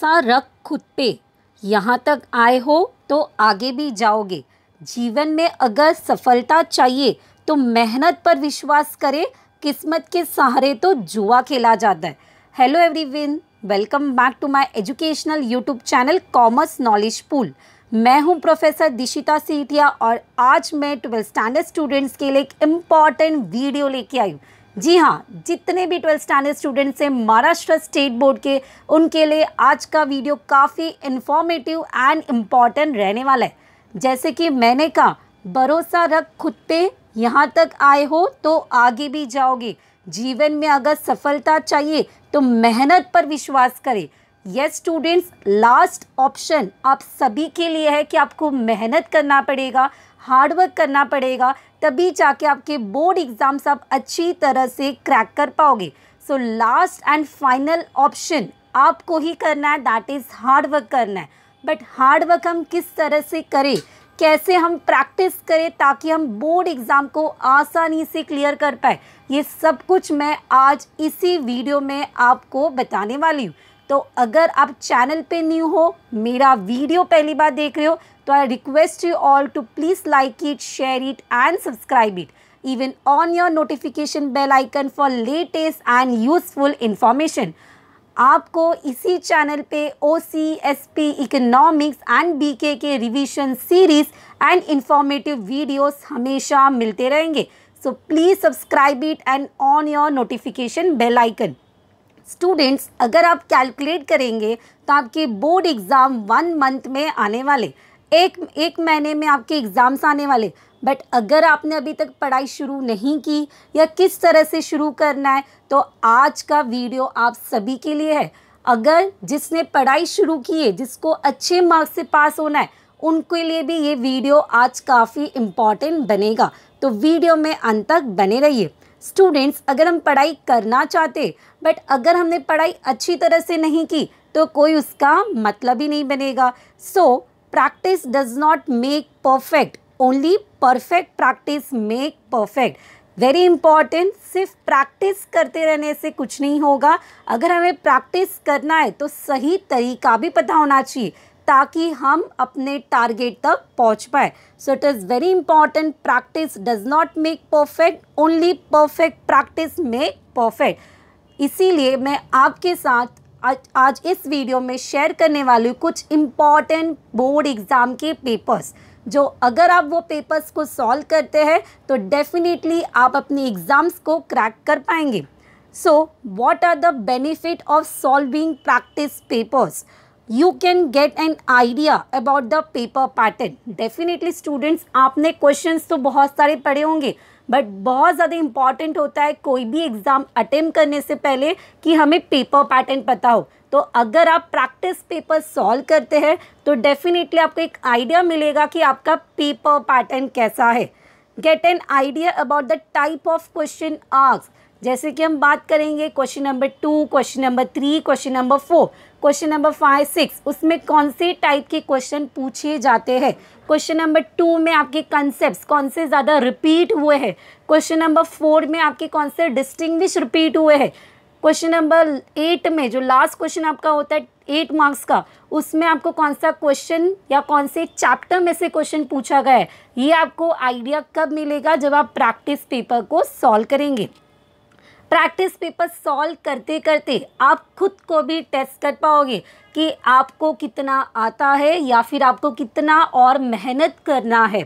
सा रख खुद पे यहाँ तक आए हो तो आगे भी जाओगे जीवन में अगर सफलता चाहिए तो मेहनत पर विश्वास करें किस्मत के सहारे तो जुआ खेला जाता है hello everyone welcome back to my educational YouTube channel commerce knowledge pool मैं हूं प्रोफेसर दिशिता सीटिया और आज मैं ट्वेल्थ स्टैंडर्ड स्टूडेंट्स के लिए एक इम्पॉर्टेंट वीडियो लेके आई हूँ जी हाँ जितने भी ट्वेल्थ स्टैंडर्ड स्टूडेंट्स हैं महाराष्ट्र स्टेट बोर्ड के उनके लिए आज का वीडियो काफ़ी इन्फॉर्मेटिव एंड इम्पॉर्टेंट रहने वाला है जैसे कि मैंने कहा भरोसा रख खुद पे यहाँ तक आए हो तो आगे भी जाओगे जीवन में अगर सफलता चाहिए तो मेहनत पर विश्वास करें ये स्टूडेंट्स लास्ट ऑप्शन आप सभी के लिए है कि आपको मेहनत करना पड़ेगा हार्डवर्क करना पड़ेगा तभी जाके आपके बोर्ड एग्ज़ाम्स आप अच्छी तरह से क्रैक कर पाओगे so last and final option आपको ही करना है दैट इज़ हार्ड वर्क करना है बट हार्ड वर्क हम किस तरह से करें कैसे हम प्रैक्टिस करें ताकि हम बोर्ड एग्ज़ाम को आसानी से क्लियर कर पाए ये सब कुछ मैं आज इसी वीडियो में आपको बताने वाली हूँ तो अगर आप चैनल पे न्यू हो मेरा वीडियो पहली बार देख रहे हो तो I request you all to please like it share it and subscribe it even on your notification bell icon for latest and useful information आपको इसी चैनल पे O C S P economics and B K के revision series and informative videos हमेशा मिलते रहेंगे so please subscribe it and on your notification bell icon students अगर आप calculate करेंगे तो आपके बोर्ड एग्ज़ाम वन मंथ में आने वाले एक एक महीने में आपके एग्ज़ाम्स आने वाले बट अगर आपने अभी तक पढ़ाई शुरू नहीं की या किस तरह से शुरू करना है तो आज का वीडियो आप सभी के लिए है अगर जिसने पढ़ाई शुरू की है जिसको अच्छे मार्क्स से पास होना है उनके लिए भी ये वीडियो आज काफ़ी इम्पॉर्टेंट बनेगा तो वीडियो में अंत तक बने रहिए स्टूडेंट्स अगर हम पढ़ाई करना चाहते बट अगर हमने पढ़ाई अच्छी तरह से नहीं की तो कोई उसका मतलब ही नहीं बनेगा so practice does not make perfect only perfect practice make perfect very important सिर्फ प्रैक्टिस करते रहने से कुछ नहीं होगा अगर हमें प्रैक्टिस करना है तो सही तरीका भी पता होना चाहिए ताकि हम अपने टारगेट तक पहुंच पाए so it is very important practice does not make perfect only perfect practice make perfect इसीलिए मैं आपके साथ आज, आज इस वीडियो में शेयर करने वाली हूँ कुछ इम्पॉर्टेंट बोर्ड एग्ज़ाम के पेपर्स जो अगर आप वो पेपर्स को सॉल्व करते हैं तो डेफिनेटली आप अपने एग्ज़ाम्स को क्रैक कर पाएंगे so what are the benefit of solving practice papers you can get an idea about the paper pattern definitely students आपने क्वेश्चन तो बहुत सारे पढ़े होंगे बट बहुत ज़्यादा इम्पॉर्टेंट होता है कोई भी एग्ज़ाम अटेम्प्ट करने से पहले कि हमें पेपर पैटर्न पता हो तो अगर आप प्रैक्टिस पेपर सॉल्व करते हैं तो डेफिनेटली आपको एक आइडिया मिलेगा कि आपका पेपर पैटर्न कैसा है get an idea about the type of question ask जैसे कि हम बात करेंगे question number two question number three question number four question number five six उसमें कौन से टाइप के क्वेश्चन पूछे जाते हैं क्वेश्चन नंबर टू में आपके कॉन्सेप्ट कौन से ज़्यादा रिपीट हुए हैं क्वेश्चन नंबर फोर में आपके कौन से डिस्टिंग्विश रिपीट हुए हैं क्वेश्चन नंबर एट में जो लास्ट क्वेश्चन आपका होता है एट मार्क्स का उसमें आपको कौन सा क्वेश्चन या कौन से चैप्टर में से क्वेश्चन पूछा गया है ये आपको आइडिया कब मिलेगा जब आप प्रैक्टिस पेपर को सॉल्व करेंगे प्रैक्टिस पेपर सॉल्व करते करते आप खुद को भी टेस्ट कर पाओगे कि आपको कितना आता है या फिर आपको कितना और मेहनत करना है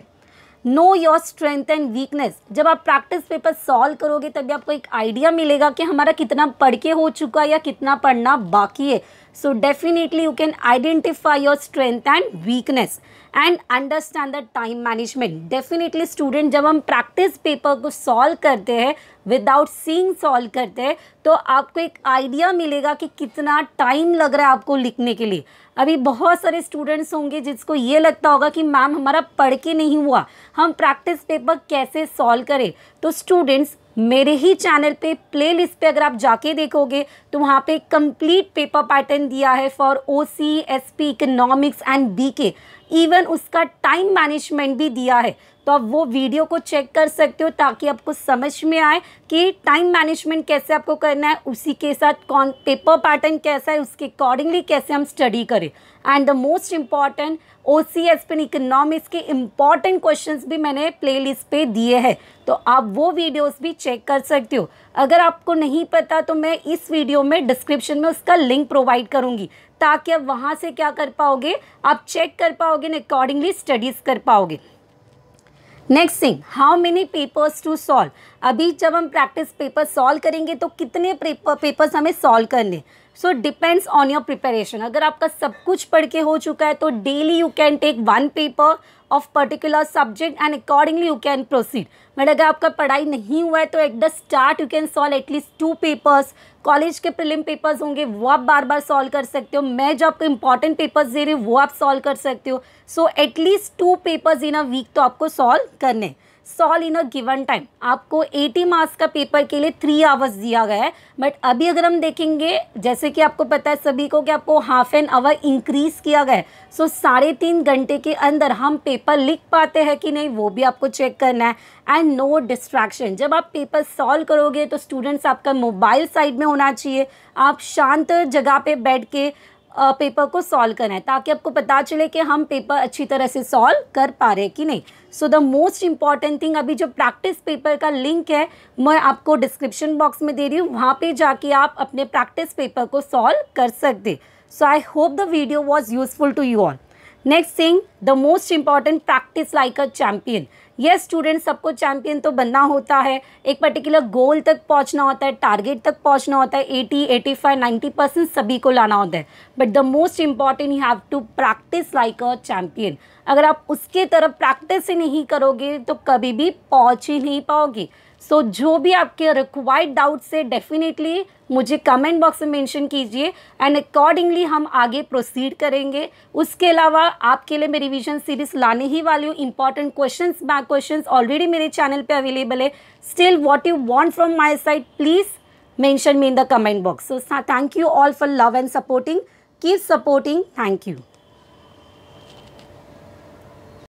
know your strength and weakness जब आप प्रैक्टिस पेपर सॉल्व करोगे तभी आपको एक आइडिया मिलेगा कि हमारा कितना पढ़ के हो चुका है या कितना पढ़ना बाकी है so definitely you can identify your strength and weakness and understand the time management definitely student जब हम प्रैक्टिस पेपर को सॉल्व करते हैं विदाउट सीइंग सॉल्व करते हैं तो आपको एक आइडिया मिलेगा कि कितना टाइम लग रहा है आपको लिखने के लिए अभी बहुत सारे स्टूडेंट्स होंगे जिसको ये लगता होगा कि मैम हमारा पढ़ के नहीं हुआ हम प्रैक्टिस पेपर कैसे सॉल्व करें तो स्टूडेंट्स मेरे ही चैनल पे प्लेलिस्ट पे अगर आप जाके देखोगे तो वहाँ पे कंप्लीट पेपर पैटर्न दिया है for O C S P economics and B K even उसका टाइम मैनेजमेंट भी दिया है तो आप वो वीडियो को चेक कर सकते हो ताकि आपको समझ में आए कि टाइम मैनेजमेंट कैसे आपको करना है उसी के साथ कौन पेपर पैटर्न कैसा है उसके अकॉर्डिंगली कैसे हम स्टडी करें and the most important O C S P in economics के इम्पॉर्टेंट क्वेश्चंस भी मैंने प्लेलिस्ट पे दिए हैं तो आप वो वीडियोस भी चेक कर सकते हो अगर आपको नहीं पता तो मैं इस वीडियो में डिस्क्रिप्शन में उसका लिंक प्रोवाइड करूँगी ताकि आप वहाँ से क्या कर पाओगे आप चेक कर पाओगे एंड अकॉर्डिंगली स्टडीज़ कर पाओगे next thing how many papers to solve अभी जब हम प्रैक्टिस पेपर सॉल्व करेंगे तो कितने पेपर पेपर्स हमें सॉल्व करने so depends on your preparation अगर आपका सब कुछ पढ़ के हो चुका है तो daily you can take one paper of particular subject and accordingly you can proceed but अगर आपका पढ़ाई नहीं हुआ है तो at the start you can solve at least two papers college के प्रिलिम पेपर्स होंगे वो आप बार बार सॉल्व कर सकते हो मैं जो आपको इंपॉर्टेंट पेपर्स दे रही हूँ वो आप सॉल्व कर सकते हो so at least two papers in a week तो आपको सॉल्व करने solve in a given time आपको 80 मार्क्स का पेपर के लिए थ्री आवर्स दिया गया है बट अभी अगर हम देखेंगे जैसे कि आपको पता है सभी को कि आपको हाफ एन आवर इंक्रीज किया गया है सो so, साढ़े तीन घंटे के अंदर हम पेपर लिख पाते हैं कि नहीं वो भी आपको चेक करना है एंड नो डिस्ट्रैक्शन जब आप पेपर सॉल्व करोगे तो स्टूडेंट्स आपका मोबाइल साइड में होना चाहिए आप शांत जगह पे बैठ के पेपर को सॉल्व करना है ताकि आपको पता चले कि हम पेपर अच्छी तरह से सॉल्व कर पा रहे हैं कि नहीं so the most important thing अभी जो प्रैक्टिस पेपर का लिंक है मैं आपको डिस्क्रिप्शन बॉक्स में दे रही हूँ वहाँ पे जाके आप अपने प्रैक्टिस पेपर को सॉल्व कर सकते so I hope the video was useful to you all next thing the most important practice like a champion yes student सबको चैंपियन तो बनना होता है एक पर्टिकुलर गोल तक पहुंचना होता है टारगेट तक पहुंचना होता है eighty eighty five ninety percent सभी को लाना होता है but the most important you have to practice like a champion अगर आप उसके तरफ प्रैक्टिस ही नहीं करोगे तो कभी भी पहुँच ही नहीं पाओगे सो so, जो भी आपके रिक्वायर्ड डाउट्स है डेफिनेटली मुझे कमेंट बॉक्स में मेंशन कीजिए एंड अकॉर्डिंगली हम आगे प्रोसीड करेंगे उसके अलावा आपके लिए मैं रिवीजन सीरीज लाने ही वाली हूँ important question bank question already मेरे चैनल पे अवेलेबल है still what you want from my side please mention me in the comment box so thank you all for love and supporting keep supporting thank you